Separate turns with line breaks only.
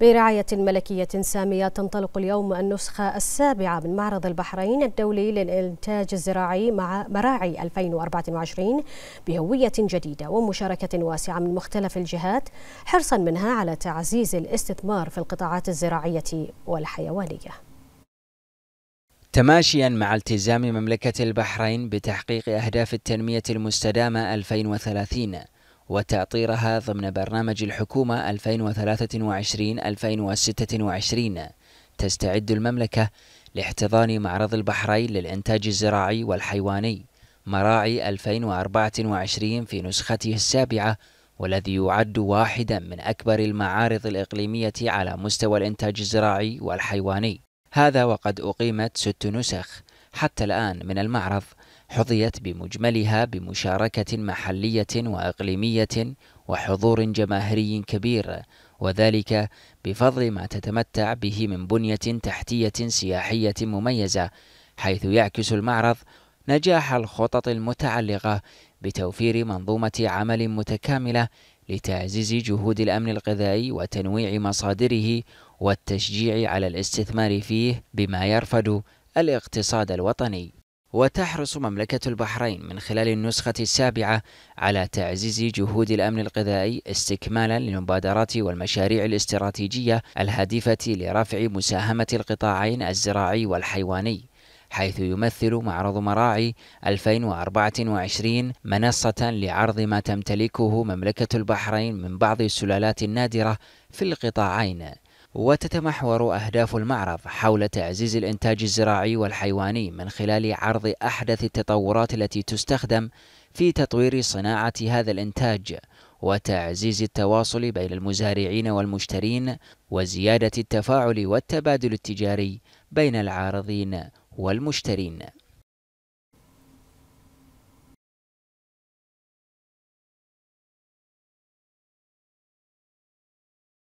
برعاية ملكية سامية تنطلق اليوم النسخة السابعة من معرض البحرين الدولي للإنتاج الزراعي مع مراعي 2024 بهوية جديدة ومشاركة واسعة من مختلف الجهات حرصا منها على تعزيز الاستثمار في القطاعات الزراعية والحيوانية
تماشيا مع التزام مملكة البحرين بتحقيق أهداف التنمية المستدامة 2030 وتأطيرها ضمن برنامج الحكومة 2023-2026 تستعد المملكة لاحتضان معرض البحرين للإنتاج الزراعي والحيواني مراعي 2024 في نسخته السابعة والذي يعد واحدا من أكبر المعارض الإقليمية على مستوى الإنتاج الزراعي والحيواني هذا وقد أقيمت ست نسخ حتى الآن من المعرض حظيت بمجملها بمشاركة محلية وإقليمية وحضور جماهيري كبير وذلك بفضل ما تتمتع به من بنية تحتية سياحية مميزة حيث يعكس المعرض نجاح الخطط المتعلقة بتوفير منظومة عمل متكاملة لتعزيز جهود الأمن الغذائي وتنويع مصادره والتشجيع على الاستثمار فيه بما يرفد الاقتصاد الوطني وتحرص مملكة البحرين من خلال النسخة السابعة على تعزيز جهود الأمن الغذائي استكمالا للمبادرات والمشاريع الاستراتيجية الهادفة لرفع مساهمة القطاعين الزراعي والحيواني حيث يمثل معرض مراعي 2024 منصة لعرض ما تمتلكه مملكة البحرين من بعض السلالات النادرة في القطاعين وتتمحور أهداف المعرض حول تعزيز الإنتاج الزراعي والحيواني من خلال عرض أحدث التطورات التي تستخدم في تطوير صناعة هذا الإنتاج وتعزيز التواصل بين المزارعين والمشترين وزيادة التفاعل والتبادل التجاري بين
العارضين والمشترين